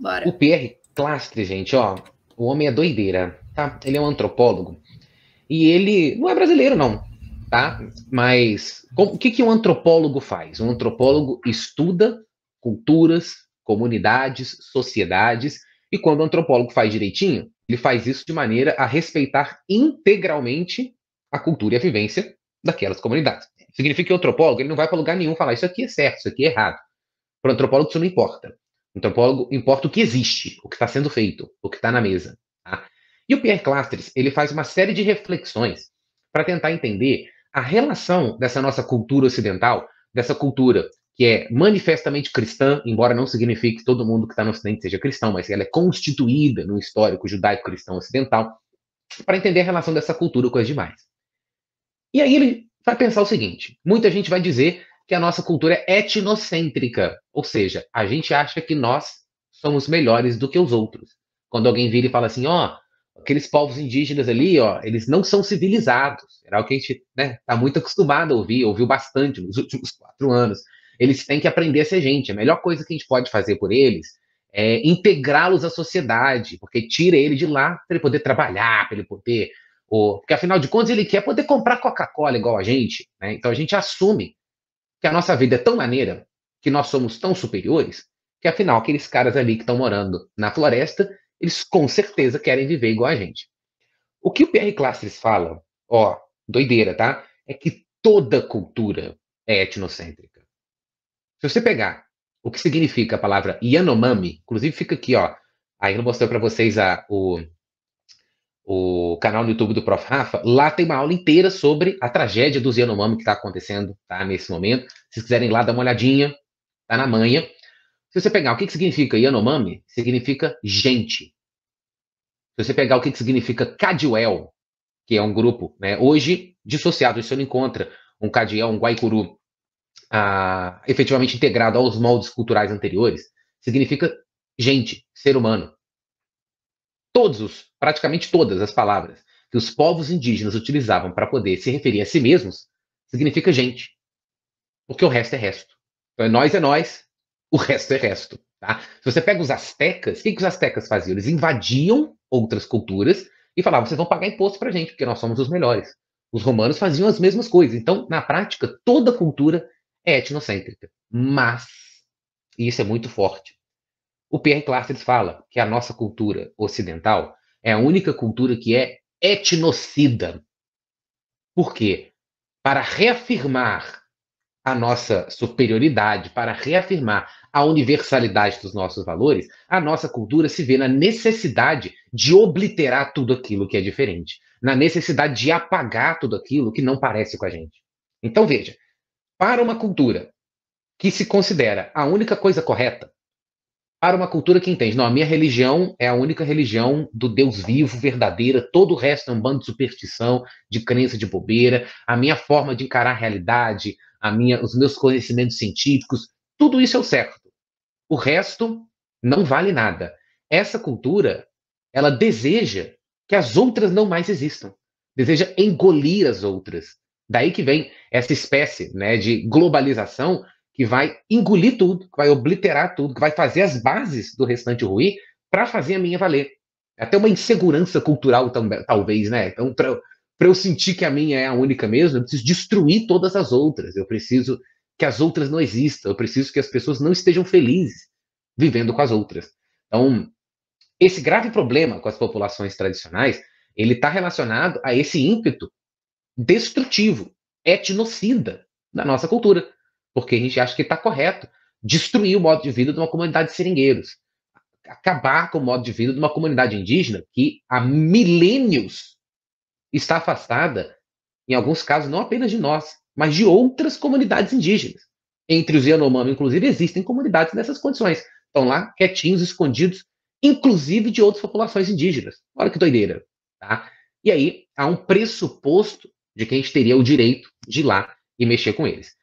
Bora. O Pierre Clastre, gente, ó, o homem é doideira, tá? Ele é um antropólogo. E ele não é brasileiro, não, tá? Mas o que, que um antropólogo faz? Um antropólogo estuda culturas, comunidades, sociedades, e quando o antropólogo faz direitinho, ele faz isso de maneira a respeitar integralmente a cultura e a vivência daquelas comunidades. Significa que o antropólogo ele não vai para lugar nenhum falar isso aqui é certo, isso aqui é errado. Para o antropólogo isso não importa. No então, antropólogo importa o que existe, o que está sendo feito, o que está na mesa. Tá? E o Pierre Clastres ele faz uma série de reflexões para tentar entender a relação dessa nossa cultura ocidental, dessa cultura que é manifestamente cristã, embora não signifique que todo mundo que está no Ocidente seja cristão, mas ela é constituída no histórico judaico-cristão ocidental, para entender a relação dessa cultura com as demais. E aí ele vai pensar o seguinte: muita gente vai dizer que a nossa cultura é etnocêntrica, ou seja, a gente acha que nós somos melhores do que os outros. Quando alguém vira e fala assim, ó, aqueles povos indígenas ali, ó, eles não são civilizados. Era o que a gente né, tá muito acostumado a ouvir, ouviu bastante nos últimos quatro anos. Eles têm que aprender a ser gente. A melhor coisa que a gente pode fazer por eles é integrá-los à sociedade, porque tira ele de lá para ele poder trabalhar, para ele poder. Ou, porque afinal de contas ele quer poder comprar Coca-Cola igual a gente, né? Então a gente assume que a nossa vida é tão maneira, que nós somos tão superiores, que afinal aqueles caras ali que estão morando na floresta, eles com certeza querem viver igual a gente. O que o Pierre classes fala, ó, doideira, tá? É que toda cultura é etnocêntrica. Se você pegar o que significa a palavra Yanomami, inclusive fica aqui, ó, aí eu mostrei para vocês a, o, o canal no YouTube do Prof. Rafa, lá tem uma aula inteira sobre a tragédia do Yanomami que está acontecendo tá, nesse momento. Se vocês quiserem ir lá dá uma olhadinha, tá na manha. Se você pegar o que, que significa Yanomami, significa gente. Se você pegar o que, que significa Cadiel, que é um grupo, né, hoje dissociado, você não encontra um Cadiel, um Guaicuru, ah, efetivamente integrado aos moldes culturais anteriores, significa gente, ser humano todos os, praticamente todas as palavras que os povos indígenas utilizavam para poder se referir a si mesmos significa gente. Porque o resto é resto. Então, é nós é nós, o resto é resto. Tá? Se você pega os astecas, o que, que os astecas faziam? Eles invadiam outras culturas e falavam: vocês vão pagar imposto para gente, porque nós somos os melhores. Os romanos faziam as mesmas coisas. Então, na prática, toda cultura é etnocêntrica. Mas, e isso é muito forte, o Pierre Clastres fala que a nossa cultura ocidental é a única cultura que é etnocida. Por quê? Para reafirmar a nossa superioridade, para reafirmar a universalidade dos nossos valores, a nossa cultura se vê na necessidade de obliterar tudo aquilo que é diferente, na necessidade de apagar tudo aquilo que não parece com a gente. Então veja, para uma cultura que se considera a única coisa correta para uma cultura que entende, não, a minha religião é a única religião do Deus vivo, verdadeira, todo o resto é um bando de superstição, de crença de bobeira, a minha forma de encarar a realidade, a minha, os meus conhecimentos científicos, tudo isso é o certo. O resto não vale nada. Essa cultura, ela deseja que as outras não mais existam. Deseja engolir as outras. Daí que vem essa espécie né, de globalização que vai engolir tudo, que vai obliterar tudo, que vai fazer as bases do restante ruir para fazer a minha valer. É até uma insegurança cultural, talvez, né? Então, para eu sentir que a minha é a única mesmo, eu preciso destruir todas as outras. Eu preciso que as outras não existam. Eu preciso que as pessoas não estejam felizes vivendo com as outras. Então, esse grave problema com as populações tradicionais, ele está relacionado a esse ímpeto destrutivo, etnocida da nossa cultura porque a gente acha que está correto destruir o modo de vida de uma comunidade de seringueiros, acabar com o modo de vida de uma comunidade indígena que há milênios está afastada, em alguns casos, não apenas de nós, mas de outras comunidades indígenas. Entre os Yanomami, inclusive, existem comunidades nessas condições. Estão lá, quietinhos, escondidos, inclusive de outras populações indígenas. Olha que doideira. Tá? E aí, há um pressuposto de que a gente teria o direito de ir lá e mexer com eles.